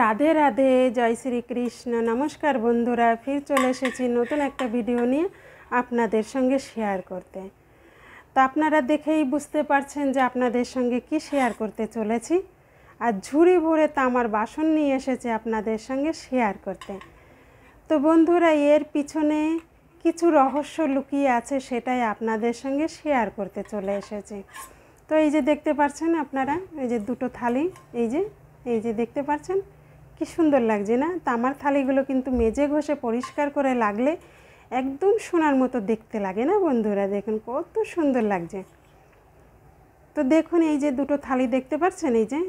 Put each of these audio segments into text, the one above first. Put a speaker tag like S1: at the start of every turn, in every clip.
S1: রাধে রাধে জয় শ্রীকৃষ্ণ নমস্কার বন্ধুরা ফির চলে এসেছি নতুন একটা ভিডিও নিয়ে আপনাদের সঙ্গে শেয়ার করতে তো আপনারা দেখেই বুঝতে পারছেন যে আপনাদের সঙ্গে কি শেয়ার করতে চলেছি আর ঝুড়ি ভরে তামার বাসন নিয়ে এসেছে আপনাদের সঙ্গে শেয়ার করতে তো বন্ধুরা এর পিছনে কিছু রহস্য লুকিয়ে আছে সেটাই আপনাদের সঙ্গে শেয়ার করতে চলে এসেছি তো এই যে দেখতে পাচ্ছেন আপনারা এই যে দুটো থালি এই যে এই যে দেখতে পাচ্ছেন কি সুন্দর লাগছে না তামার থালিগুলো কিন্তু মেজে ঘষে পরিষ্কার করে লাগলে একদম সোনার মতো দেখতে লাগে না বন্ধুরা দেখুন কত সুন্দর লাগছে তো দেখুন এই যে দুটো থালি দেখতে পাচ্ছেন এই যে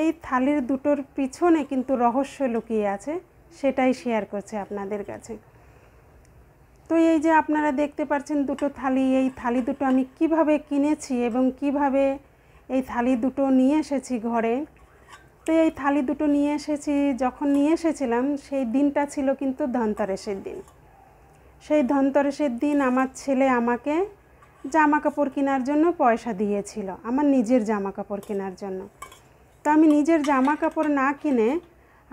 S1: এই থালির দুটোর পিছনে কিন্তু রহস্য লুকিয়ে আছে সেটাই শেয়ার করছে আপনাদের কাছে তো এই যে আপনারা দেখতে পাচ্ছেন দুটো থালি এই থালি দুটো আমি কিভাবে কিনেছি এবং কিভাবে এই থালি দুটো নিয়ে এসেছি ঘরে তো এই থালি দুটো নিয়ে এসেছি যখন নিয়ে এসেছিলাম সেই দিনটা ছিল কিন্তু ধনতেরাসের দিন সেই ধনতেরাসের দিন আমার ছেলে আমাকে জামা কাপড় কেনার জন্য পয়সা দিয়েছিল আমার নিজের জামা কাপড় কেনার জন্য তো আমি নিজের জামা কাপড় না কিনে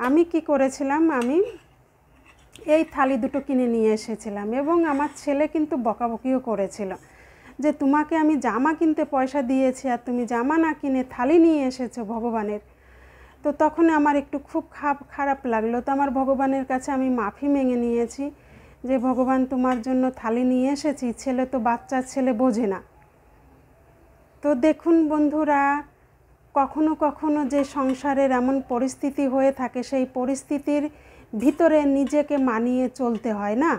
S1: আমি কি করেছিলাম আমি এই থালি দুটো কিনে নিয়ে এসেছিলাম এবং আমার ছেলে কিন্তু বকাবকিও করেছিল যে তোমাকে আমি জামা কিনতে পয়সা দিয়েছি আর তুমি জামা না কিনে থালি নিয়ে এসেছো ভগবানের তো তখন আমার একটু খুব খাপ খারাপ লাগলো তো আমার ভগবানের কাছে আমি মাফি মেঙে নিয়েছি যে ভগবান তোমার জন্য থালি নিয়ে এসেছি ছেলে তো বাচ্চা ছেলে বোঝে না তো দেখুন বন্ধুরা কখনো কখনো যে সংসারের এমন পরিস্থিতি হয়ে থাকে সেই পরিস্থিতির ভিতরে নিজেকে মানিয়ে চলতে হয় না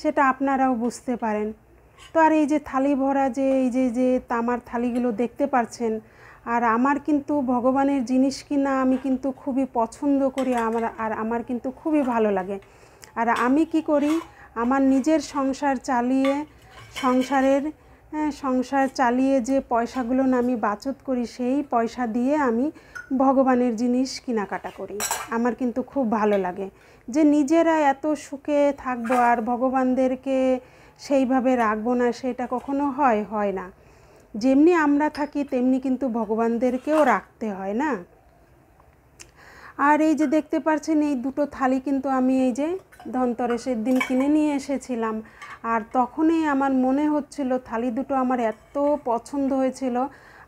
S1: সেটা আপনারাও বুঝতে পারেন তো আর এই যে থালি ভরা যে এই যে যে তামার থালিগুলো দেখতে পাচ্ছেন আর আমার কিন্তু ভগবানের জিনিস কিনা আমি কিন্তু খুবই পছন্দ করি আমার আর আমার কিন্তু খুবই ভালো লাগে আর আমি কি করি আমার নিজের সংসার চালিয়ে সংসারের হ্যাঁ, সংসার চালিয়ে যে পয়সাগুলো আমি বাচত করি সেই পয়সা দিয়ে আমি ভগবানের জিনিস কেনাকাটা করি আমার কিন্তু খুব ভালো লাগে যে নিজেরা এত সুখে থাকবো আর ভগবানদেরকে সেইভাবে রাখবো না সেটা কখনো হয় হয় না যেমনি আমরা থাকি তেমনি কিন্তু ভগবানদেরকেও রাখতে হয় না আর এই যে দেখতে পাচ্ছেন এই দুটো থালি কিন্তু আমি এই যে ধনতরেসের দিন কিনে নিয়ে এসেছিলাম আর তখনই আমার মনে হচ্ছিল থালি দুটো আমার এত পছন্দ হয়েছিল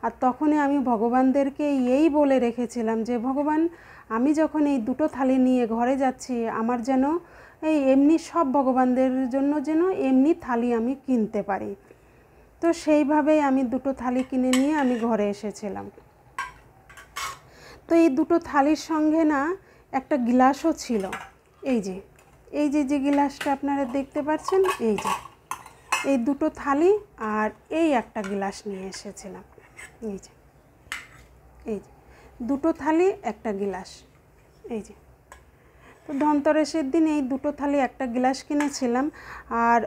S1: আর তখনই আমি ভগবানদেরকে এই বলে রেখেছিলাম যে ভগবান আমি যখন এই দুটো থালি নিয়ে ঘরে যাচ্ছি আমার যেন এই এমনি সব ভগবানদের জন্য যেন এমনি থালি আমি কিনতে পারি তো সেইভাবেই আমি দুটো থালি কিনে নিয়ে আমি ঘরে এসেছিলাম তো এই দুটো থালির সঙ্গে না একটা গ্লাসও ছিল এই যে এই যে যে গ্লাসটা আপনারা দেখতে পাচ্ছেন এই যে এই দুটো থালি আর এই একটা গ্লাস নিয়ে এসেছিলাম এই যে এই যে দুটো থালি একটা গ্লাস এই যে তো ধনতেরাসের দিন এই দুটো থালি একটা গ্লাস কিনেছিলাম আর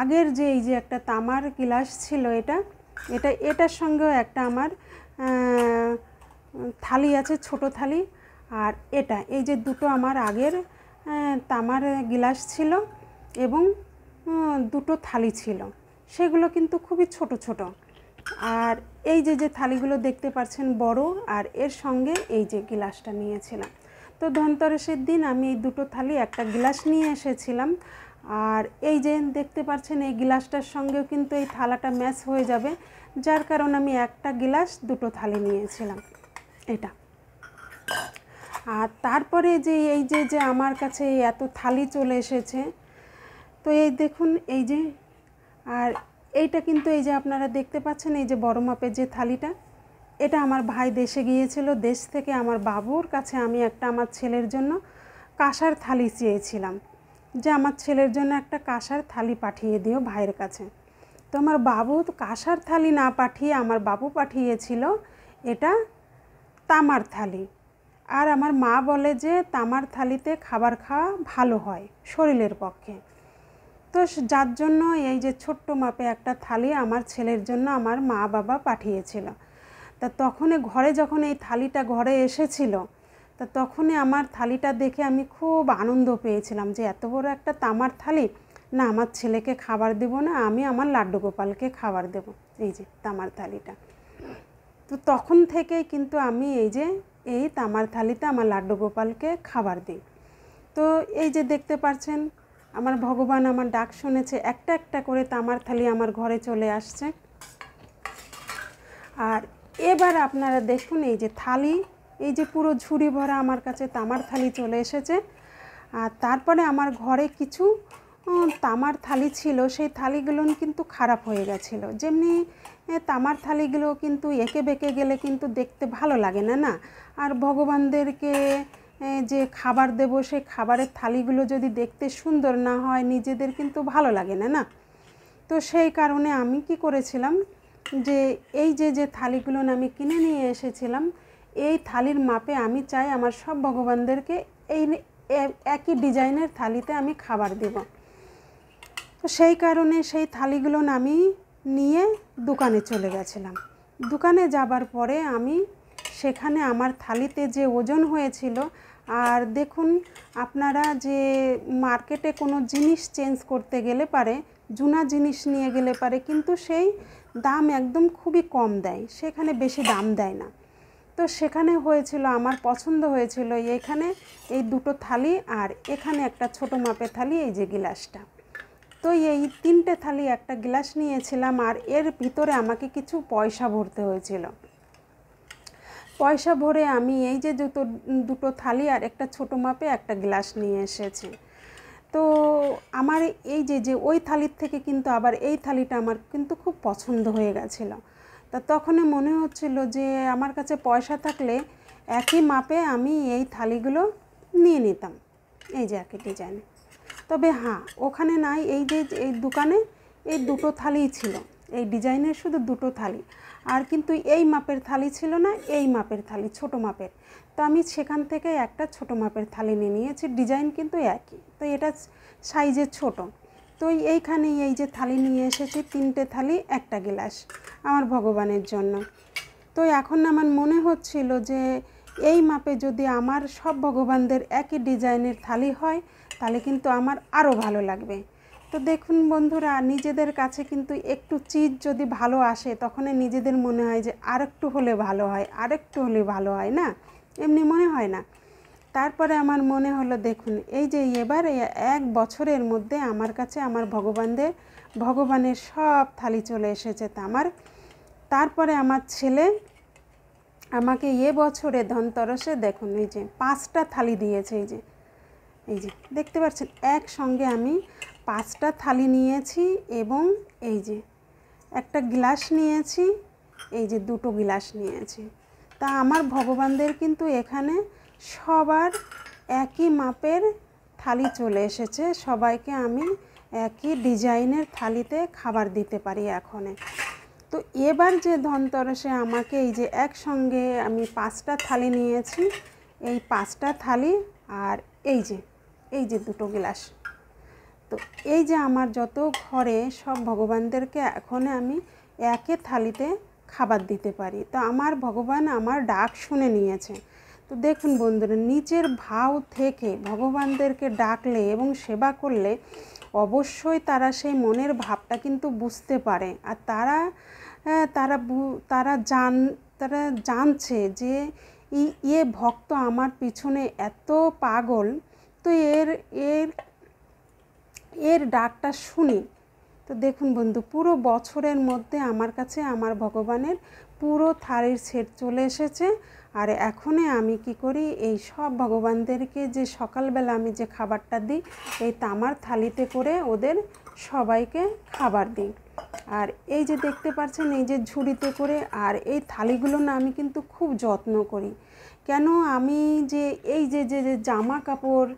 S1: আগের যে এই যে একটা তামার গ্লাস ছিল এটা এটা এটার সঙ্গেও একটা আমার থালি আছে ছোট থালি আর এটা এই যে দুটো আমার আগের তামার গ্লাস ছিল এবং দুটো থালি ছিল সেগুলো কিন্তু খুবই ছোট ছোট আর এই যে যে থালিগুলো দেখতে পাচ্ছেন বড় আর এর সঙ্গে এই যে গ্লাসটা নিয়েছিলাম তো ধনতেরাসের দিন আমি এই দুটো থালি একটা গ্লাস নিয়ে এসেছিলাম আর এই যে দেখতে পাচ্ছেন এই গ্লাসটার সঙ্গেও কিন্তু এই থালাটা ম্যাচ হয়ে যাবে যার কারণ আমি একটা গ্লাস দুটো থালি নিয়েছিলাম এটা আর তারপরে যে এই যে যে আমার কাছে এত থালি চলে এসেছে তো এই দেখুন এই যে আর এইটা কিন্তু এই যে আপনারা দেখতে পাচ্ছেন এই যে বড় মাপের যে থালিটা এটা আমার ভাই দেশে গিয়েছিল দেশ থেকে আমার বাবুর কাছে আমি একটা আমার ছেলের জন্য কাঁসার থালি চেয়েছিলাম যে আমার ছেলের জন্য একটা কাঁসার থালি পাঠিয়ে দিও ভাইয়ের কাছে তো আমার বাবু কাঁসার থালি না পাঠিয়ে আমার বাবু পাঠিয়েছিল এটা তামার থালি আর আমার মা বলে যে তামার থালিতে খাবার খাওয়া ভালো হয় শরীরের পক্ষে তো যার জন্য এই যে ছোট্ট মাপে একটা থালি আমার ছেলের জন্য আমার মা বাবা পাঠিয়েছিল তা তখনই ঘরে যখন এই থালিটা ঘরে এসেছিল তা তখনই আমার থালিটা দেখে আমি খুব আনন্দ পেয়েছিলাম যে এত বড় একটা তামার থালি না আমার ছেলেকে খাবার দেব না আমি আমার লাড্ডু গোপালকে খাবার দেব এই যে তামার থালিটা তো তখন থেকেই কিন্তু আমি এই যে এই তামার থালিতে আমার লাড্ডু গোপালকে খাবার দিই তো এই যে দেখতে পাচ্ছেন আমার ভগবান আমার ডাক শুনেছে একটা একটা করে তামার থালি আমার ঘরে চলে আসছে আর এবার আপনারা দেখুন এই যে থালি এই যে পুরো ঝুড়ি ভরা আমার কাছে তামার থালি চলে এসেছে আর তারপরে আমার ঘরে কিছু তামার থালি ছিল সেই থালিগুলো কিন্তু খারাপ হয়ে গেছিল যেমনি তামার থালিগুলো কিন্তু এঁকে বেঁকে গেলে কিন্তু দেখতে ভালো লাগে না না আর ভগবানদেরকে যে খাবার দেব সেই খাবারের থালিগুলো যদি দেখতে সুন্দর না হয় নিজেদের কিন্তু ভালো লাগে না না তো সেই কারণে আমি কি করেছিলাম যে এই যে যে থালিগুলো আমি কিনে নিয়ে এসেছিলাম এই থালির মাপে আমি চাই আমার সব ভগবানদেরকে এই একই ডিজাইনের থালিতে আমি খাবার দেব তো সেই কারণে সেই থালিগুলো আমি নিয়ে দোকানে চলে গেছিলাম দোকানে যাবার পরে আমি সেখানে আমার থালিতে যে ওজন হয়েছিল আর দেখুন আপনারা যে মার্কেটে কোনো জিনিস চেঞ্জ করতে গেলে পারে জুনা জিনিস নিয়ে গেলে পারে কিন্তু সেই দাম একদম খুবই কম দেয় সেখানে বেশি দাম দেয় না তো সেখানে হয়েছিল আমার পছন্দ হয়েছিল এখানে এই দুটো থালি আর এখানে একটা ছোট মাপের থালি এই যে গিলাসটা তো এই তিনটে থালি একটা গ্লাস নিয়েছিলাম আর এর ভিতরে আমাকে কিছু পয়সা ভরতে হয়েছিল পয়সা ভরে আমি এই যে দুটো দুটো থালি আর একটা ছোট মাপে একটা গ্লাস নিয়ে এসেছি তো আমার এই যে যে ওই থালির থেকে কিন্তু আবার এই থালিটা আমার কিন্তু খুব পছন্দ হয়ে গেছিলো তা তখনই মনে হচ্ছিল যে আমার কাছে পয়সা থাকলে একই মাপে আমি এই থালিগুলো নিয়ে নিতাম এই যে একই ডিজাইনে তবে হ্যাঁ ওখানে নাই এই যে এই দোকানে এই দুটো থালিই ছিল এই ডিজাইনের শুধু দুটো থালি আর কিন্তু এই মাপের থালি ছিল না এই মাপের থালি ছোট মাপের তো আমি সেখান থেকে একটা ছোট মাপের থালি নিয়ে নিয়েছি ডিজাইন কিন্তু একই তো এটা সাইজে ছোট তো এইখানেই এই যে থালি নিয়ে এসেছি তিনটে থালি একটা গিলাস আমার ভগবানের জন্য তো এখন আমার মনে হচ্ছিল যে এই মাপে যদি আমার সব ভগবানদের একই ডিজাইনের থালি হয় তাহলে কিন্তু আমার আরও ভালো লাগবে তো দেখুন বন্ধুরা নিজেদের কাছে কিন্তু একটু চিজ যদি ভালো আসে তখন নিজেদের মনে হয় যে আরেকটু হলে ভালো হয় আরেকটু হলে ভালো হয় না এমনি মনে হয় না তারপরে আমার মনে হলো দেখুন এই যে এবার এক বছরের মধ্যে আমার কাছে আমার ভগবানদের ভগবানের সব থালি চলে এসেছে তামার তারপরে আমার ছেলে আমাকে এ বছরে ধনতরসে দেখুন এই যে পাঁচটা থালি দিয়েছে এই যে এই যে দেখতে পাচ্ছেন একসঙ্গে আমি পাঁচটা থালি নিয়েছি এবং এই যে একটা গ্লাস নিয়েছি এই যে দুটো গ্লাস নিয়েছি তা আমার ভগবানদের কিন্তু এখানে সবার একই মাপের থালি চলে এসেছে সবাইকে আমি একই ডিজাইনের থালিতে খাবার দিতে পারি এখনে তো এবার যে ধনতরসে আমাকে এই যে একসঙ্গে আমি পাঁচটা থালি নিয়েছি এই পাঁচটা থালি আর এই যে এই যে দুটো গ্লাস তো এই যে আমার যত ঘরে সব ভগবানদেরকে এখন আমি একে থালিতে খাবার দিতে পারি তো আমার ভগবান আমার ডাক শুনে নিয়েছে তো দেখুন বন্ধুরা নিজের ভাও থেকে ভগবানদেরকে ডাকলে এবং সেবা করলে অবশ্যই তারা সেই মনের ভাবটা কিন্তু বুঝতে পারে আর তারা হ্যাঁ, তারা তারা জান তারা জানছে যে ইয়ে ভক্ত আমার পিছনে এত পাগল তো এর এর এর ডাকটা শুনে তো দেখুন বন্ধু পুরো বছরের মধ্যে আমার কাছে আমার ভগবানের পুরো থারির সেট চলে এসেছে আর এখনে আমি কি করি এই সব ভগবানদেরকে যে সকালবেলা আমি যে খাবারটা দিই এই তামার থালিতে করে ওদের সবাইকে খাবার দিই আর এই যে দেখতে পাচ্ছেন এই যে ঝুড়িতে করে আর এই থালিগুলো না আমি কিন্তু খুব যত্ন করি কেন আমি যে এই যে যে জামা কাপড়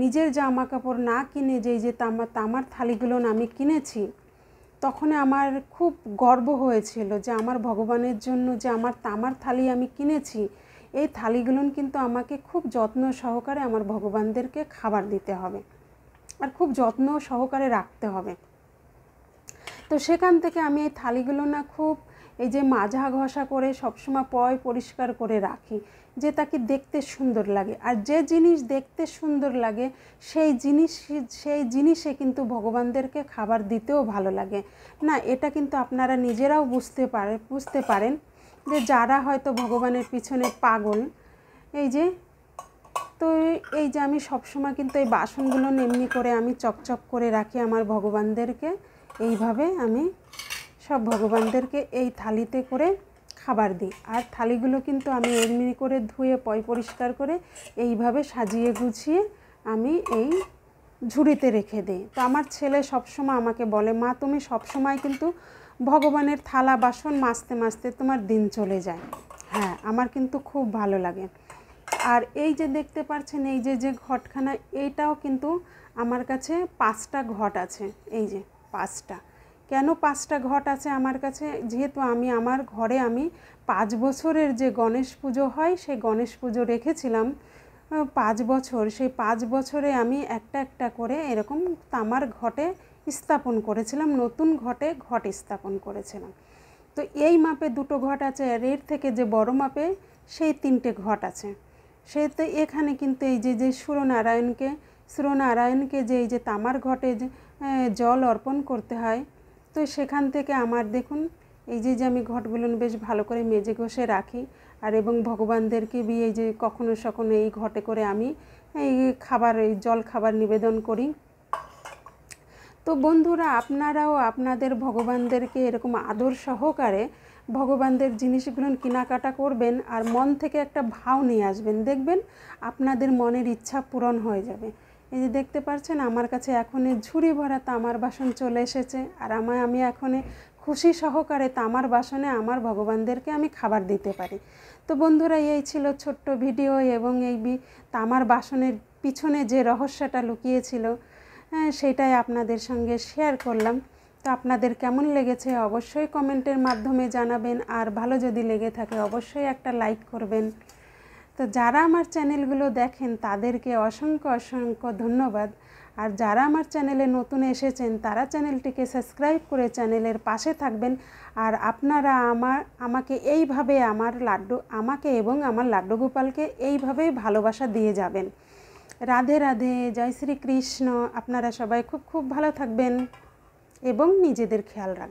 S1: নিজের জামা কাপড় না কিনে যেই যে তামা তামার থালিগুলো আমি কিনেছি তখন আমার খুব গর্ব হয়েছিল যে আমার ভগবানের জন্য যে আমার তামার থালি আমি কিনেছি এই থালিগুলোন কিন্তু আমাকে খুব যত্ন সহকারে আমার ভগবানদেরকে খাবার দিতে হবে আর খুব যত্ন সহকারে রাখতে হবে তো সেখান থেকে আমি এই থালিগুলো না খুব এই যে মাজা ঘষা করে সবসময় পয় পরিষ্কার করে রাখি যে তাকে দেখতে সুন্দর লাগে আর যে জিনিস দেখতে সুন্দর লাগে সেই জিনিস সেই জিনিসে কিন্তু ভগবানদেরকে খাবার দিতেও ভালো লাগে না এটা কিন্তু আপনারা নিজেরাও বুঝতে পারে বুঝতে পারেন যে যারা হয়তো ভগবানের পিছনে পাগল এই যে তো এই যে আমি সবসময় কিন্তু এই বাসনগুলো এমনি করে আমি চকচক করে রাখি আমার ভগবানদেরকে এইভাবে আমি সব ভগবানদেরকে এই থালিতে করে খাবার দিই আর থালিগুলো কিন্তু আমি এমনি করে ধুয়ে পয় পরিষ্কার করে এইভাবে সাজিয়ে গুছিয়ে আমি এই ঝুড়িতে রেখে দিই তো আমার ছেলে সবসময় আমাকে বলে মা তুমি সবসময় কিন্তু ভগবানের থালা বাসন মাজতে মাজতে তোমার দিন চলে যায় হ্যাঁ আমার কিন্তু খুব ভালো লাগে আর এই যে দেখতে পাচ্ছেন এই যে যে ঘটখানা এইটাও কিন্তু আমার কাছে পাঁচটা ঘট আছে এই যে পাঁচটা কেন পাঁচটা ঘট আছে আমার কাছে যেহেতু আমি আমার ঘরে আমি পাঁচ বছরের যে গণেশ পুজো হয় সেই গণেশ পুজো রেখেছিলাম পাঁচ বছর সেই পাঁচ বছরে আমি একটা একটা করে এরকম তামার ঘটে স্থাপন করেছিলাম নতুন ঘটে ঘট স্থাপন করেছিলাম তো এই মাপে দুটো ঘট আছে আর এর থেকে যে বড় মাপে সেই তিনটে ঘট আছে সে তো এখানে কিন্তু এই যে যে সুরনারায়ণকে সুরনারায়ণকে যে এই যে তামার ঘটে জল অর্পণ করতে হয় তো সেখান থেকে আমার দেখুন এই যে যে আমি ঘটগুলো বেশ ভালো করে মেজে ঘষে রাখি আর এবং ভগবানদেরকে বিয়ে যে কখনো সখনো এই ঘটে করে আমি এই খাবার এই জল খাবার নিবেদন করি তো বন্ধুরা আপনারাও আপনাদের ভগবানদেরকে এরকম আদর সহকারে ভগবানদের জিনিসগুলো কেনাকাটা করবেন আর মন থেকে একটা ভাও নিয়ে আসবেন দেখবেন আপনাদের মনের ইচ্ছা পূরণ হয়ে যাবে এই যে দেখতে পাচ্ছেন আমার কাছে এখন ঝুড়ি ভরা তামার বাসন চলে এসেছে আর আমায় আমি এখন খুশি সহকারে তামার বাসনে আমার ভগবানদেরকে আমি খাবার দিতে পারি তো বন্ধুরা এই ছিল ছোট্ট ভিডিও এবং এই তামার বাসনের পিছনে যে রহস্যটা লুকিয়েছিল হ্যাঁ সেটাই আপনাদের সঙ্গে শেয়ার করলাম তো আপনাদের কেমন লেগেছে অবশ্যই কমেন্টের মাধ্যমে জানাবেন আর ভালো যদি লেগে থাকে অবশ্যই একটা লাইক করবেন তো যারা আমার চ্যানেলগুলো দেখেন তাদেরকে অসংখ্য অসংখ্য ধন্যবাদ আর যারা আমার চ্যানেলে নতুন এসেছেন তারা চ্যানেলটিকে সাবস্ক্রাইব করে চ্যানেলের পাশে থাকবেন আর আপনারা আমার আমাকে এইভাবে আমার লাড্ডু আমাকে এবং আমার লাড্ডু গোপালকে এইভাবেই ভালোবাসা দিয়ে যাবেন রাধে রাধে জয় শ্রী কৃষ্ণ আপনারা সবাই খুব খুব ভালো থাকবেন এবং নিজেদের খেয়াল রাখবেন